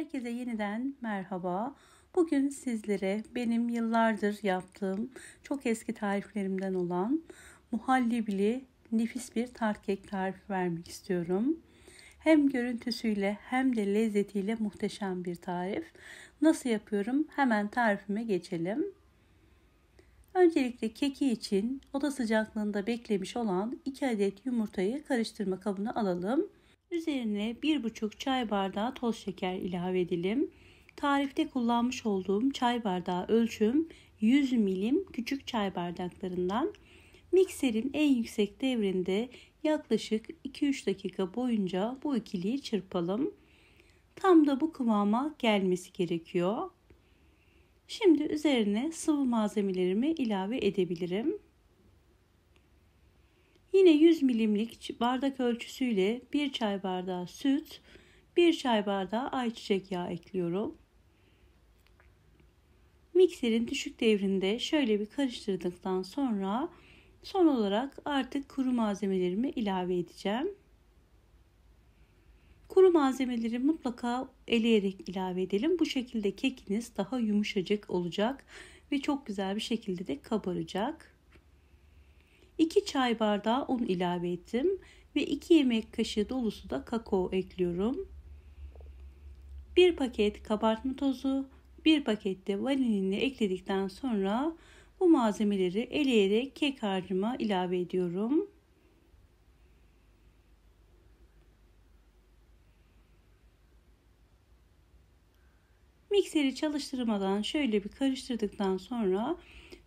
Herkese yeniden merhaba. Bugün sizlere benim yıllardır yaptığım çok eski tariflerimden olan muhallebili nefis bir tart kek tarifi vermek istiyorum. Hem görüntüsüyle hem de lezzetiyle muhteşem bir tarif. Nasıl yapıyorum? Hemen tarifime geçelim. Öncelikle keki için oda sıcaklığında beklemiş olan 2 adet yumurtayı karıştırma kabına alalım. Üzerine 1,5 çay bardağı toz şeker ilave edelim. Tarifte kullanmış olduğum çay bardağı ölçüm 100 milim küçük çay bardaklarından. Mikserin en yüksek devrinde yaklaşık 2-3 dakika boyunca bu ikiliyi çırpalım. Tam da bu kıvama gelmesi gerekiyor. Şimdi üzerine sıvı malzemelerimi ilave edebilirim. Yine 100 milimlik bardak ölçüsüyle 1 çay bardağı süt, 1 çay bardağı ayçiçek yağı ekliyorum. Mikserin düşük devrinde şöyle bir karıştırdıktan sonra son olarak artık kuru malzemelerimi ilave edeceğim. Kuru malzemeleri mutlaka eleyerek ilave edelim. Bu şekilde kekiniz daha yumuşacık olacak ve çok güzel bir şekilde de kabaracak. 2 çay bardağı un ilave ettim ve 2 yemek kaşığı dolusu da kakao ekliyorum. 1 paket kabartma tozu, 1 paket de vanilini ekledikten sonra bu malzemeleri eleyerek kek harcıma ilave ediyorum. Mikseri çalıştırmadan şöyle bir karıştırdıktan sonra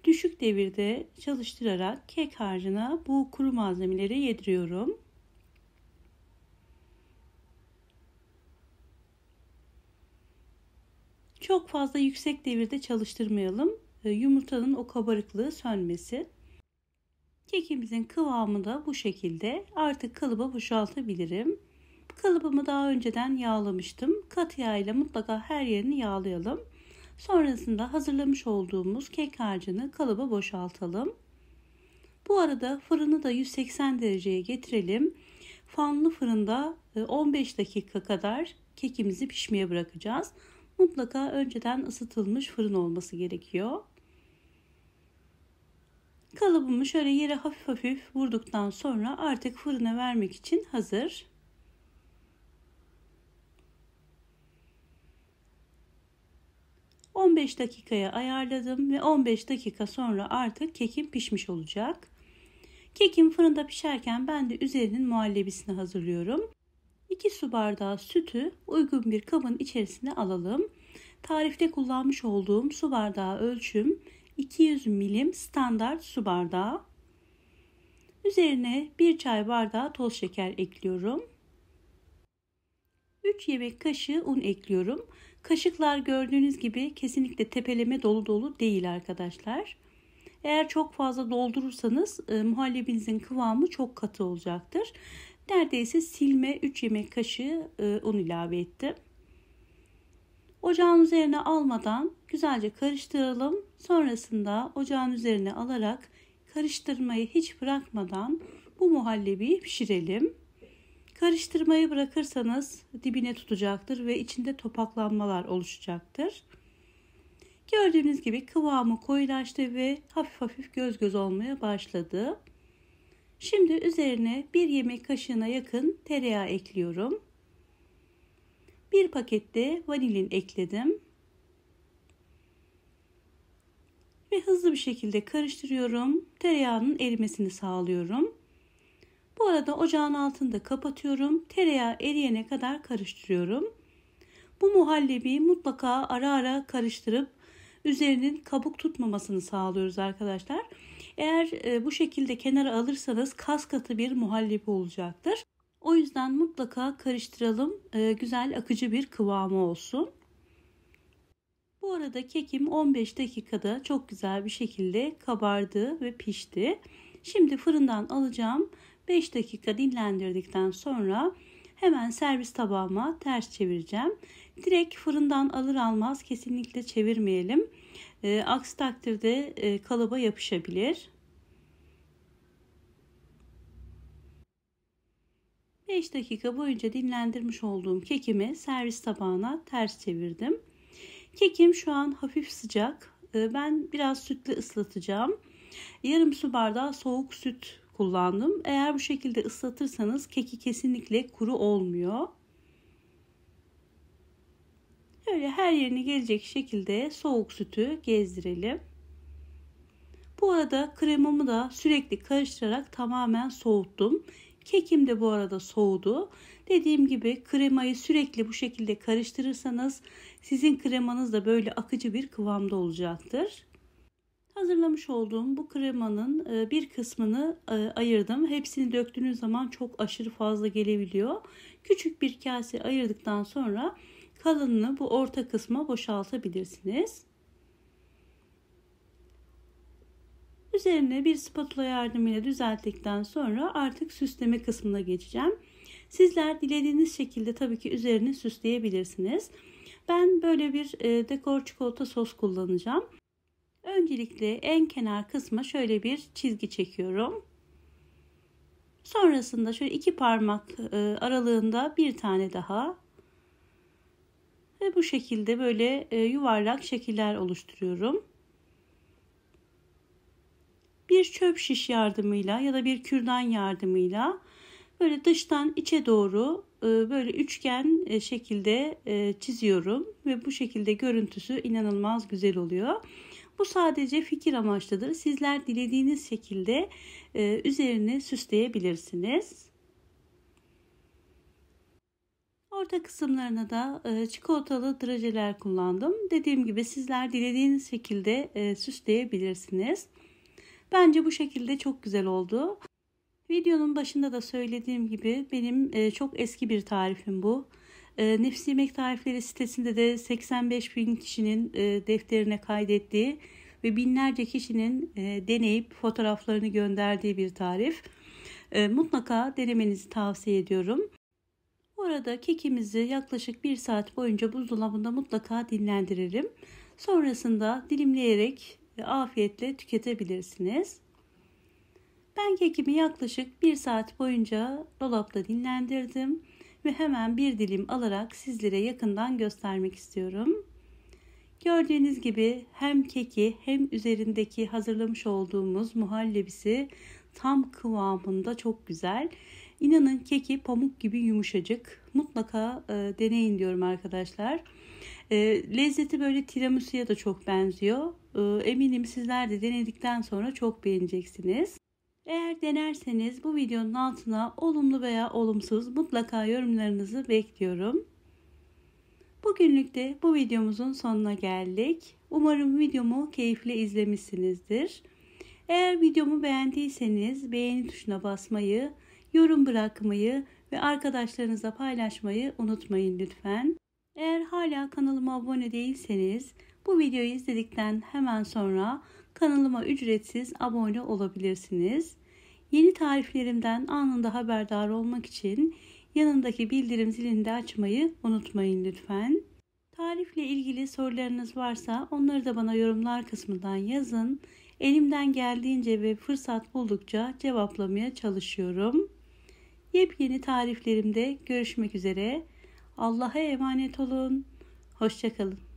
Düşük devirde çalıştırarak kek harcına bu kuru malzemeleri yediriyorum. Çok fazla yüksek devirde çalıştırmayalım. Ee, yumurtanın o kabarıklığı sönmesi. Kekimizin kıvamı da bu şekilde. Artık kalıba boşaltabilirim. Kalıbımı daha önceden yağlamıştım. Katı yağ ile mutlaka her yerini yağlayalım. Sonrasında hazırlamış olduğumuz kek harcını kalıba boşaltalım. Bu arada fırını da 180 dereceye getirelim. Fanlı fırında 15 e, dakika kadar kekimizi pişmeye bırakacağız. Mutlaka önceden ısıtılmış fırın olması gerekiyor. Kalıbımı şöyle yere hafif hafif vurduktan sonra artık fırına vermek için hazır. 15 dakikaya ayarladım ve 15 dakika sonra artık kekim pişmiş olacak. Kekim fırında pişerken ben de üzerinin muhallebisini hazırlıyorum. 2 su bardağı sütü uygun bir kabın içerisine alalım. Tarifte kullanmış olduğum su bardağı ölçüm 200 milim standart su bardağı. Üzerine 1 çay bardağı toz şeker ekliyorum. 3 yemek kaşığı un ekliyorum. Kaşıklar gördüğünüz gibi kesinlikle tepeleme dolu dolu değil arkadaşlar. Eğer çok fazla doldurursanız e, muhallebinizin kıvamı çok katı olacaktır. Neredeyse silme 3 yemek kaşığı e, un ilave ettim. Ocağın üzerine almadan güzelce karıştıralım. Sonrasında ocağın üzerine alarak karıştırmayı hiç bırakmadan bu muhallebiyi pişirelim. Karıştırmayı bırakırsanız dibine tutacaktır ve içinde topaklanmalar oluşacaktır. Gördüğünüz gibi kıvamı koyulaştı ve hafif hafif göz göz olmaya başladı. Şimdi üzerine bir yemek kaşığına yakın tereyağı ekliyorum. Bir pakette vanilin ekledim. Ve hızlı bir şekilde karıştırıyorum. Tereyağının erimesini sağlıyorum. Bu arada ocağın altında kapatıyorum. Tereyağı eriyene kadar karıştırıyorum. Bu muhallebi mutlaka ara ara karıştırıp üzerinin kabuk tutmamasını sağlıyoruz arkadaşlar. Eğer e, bu şekilde kenara alırsanız kas katı bir muhallebi olacaktır. O yüzden mutlaka karıştıralım. E, güzel akıcı bir kıvamı olsun. Bu arada kekim 15 dakikada çok güzel bir şekilde kabardı ve pişti. Şimdi fırından alacağım 5 dakika dinlendirdikten sonra hemen servis tabağıma ters çevireceğim. Direkt fırından alır almaz kesinlikle çevirmeyelim. E, aksi takdirde e, kalıba yapışabilir. 5 dakika boyunca dinlendirmiş olduğum kekimi servis tabağına ters çevirdim. Kekim şu an hafif sıcak. Ee, ben biraz sütle ıslatacağım. Yarım su bardağı soğuk süt kullandım. Eğer bu şekilde ıslatırsanız keki kesinlikle kuru olmuyor. Böyle her yerine gelecek şekilde soğuk sütü gezdirelim. Bu arada kremamı da sürekli karıştırarak tamamen soğuttum. Kekim de bu arada soğudu. Dediğim gibi kremayı sürekli bu şekilde karıştırırsanız sizin kremanız da böyle akıcı bir kıvamda olacaktır. Hazırlamış olduğum bu kremanın e, bir kısmını e, ayırdım. Hepsini döktüğünüz zaman çok aşırı fazla gelebiliyor. Küçük bir kase ayırdıktan sonra kalınını bu orta kısma boşaltabilirsiniz. Üzerine bir spatula yardımıyla düzelttikten sonra artık süsleme kısmına geçeceğim. Sizler dilediğiniz şekilde tabii ki üzerini süsleyebilirsiniz. Ben böyle bir e, dekor çikolata sos kullanacağım. Öncelikle en kenar kısma şöyle bir çizgi çekiyorum. Sonrasında şöyle iki parmak e, aralığında bir tane daha ve bu şekilde böyle e, yuvarlak şekiller oluşturuyorum. Bir çöp şiş yardımıyla ya da bir kürdan yardımıyla böyle dıştan içe doğru e, böyle üçgen şekilde çiziyorum ve bu şekilde görüntüsü inanılmaz güzel oluyor. Bu sadece fikir amaçlıdır. Sizler dilediğiniz şekilde e, üzerine süsleyebilirsiniz. Orta kısımlarına da e, çikolatalı drajeler kullandım. Dediğim gibi sizler dilediğiniz şekilde e, süsleyebilirsiniz. Bence bu şekilde çok güzel oldu. Videonun başında da söylediğim gibi benim e, çok eski bir tarifim bu. Ee, nefsi Yemek Tarifleri sitesinde de 85 bin kişinin e, defterine kaydettiği ve binlerce kişinin e, deneyip fotoğraflarını gönderdiği bir tarif. Ee, mutlaka denemenizi tavsiye ediyorum. Orada kekimizi yaklaşık 1 saat boyunca buzdolabında mutlaka dinlendirelim. Sonrasında dilimleyerek e, afiyetle tüketebilirsiniz. Ben kekimi yaklaşık 1 saat boyunca dolapta dinlendirdim ve hemen bir dilim alarak sizlere yakından göstermek istiyorum. Gördüğünüz gibi hem keki hem üzerindeki hazırlamış olduğumuz muhallebisi tam kıvamında çok güzel. İnanın keki pamuk gibi yumuşacık. Mutlaka e, deneyin diyorum arkadaşlar. E, lezzeti böyle tiramisu'ya da çok benziyor. E, eminim sizler de denedikten sonra çok beğeneceksiniz. Eğer denerseniz bu videonun altına olumlu veya olumsuz mutlaka yorumlarınızı bekliyorum. Bugünlük de bu videomuzun sonuna geldik. Umarım videomu keyifli izlemişsinizdir. Eğer videomu beğendiyseniz beğeni tuşuna basmayı, yorum bırakmayı ve arkadaşlarınızla paylaşmayı unutmayın lütfen. Eğer hala kanalıma abone değilseniz bu videoyu izledikten hemen sonra kanalıma ücretsiz abone olabilirsiniz. Yeni tariflerimden anında haberdar olmak için yanındaki bildirim zilini de açmayı unutmayın lütfen. Tarifle ilgili sorularınız varsa onları da bana yorumlar kısmından yazın. Elimden geldiğince ve fırsat buldukça cevaplamaya çalışıyorum. Yepyeni tariflerimde görüşmek üzere. Allah'a emanet olun. Hoşçakalın.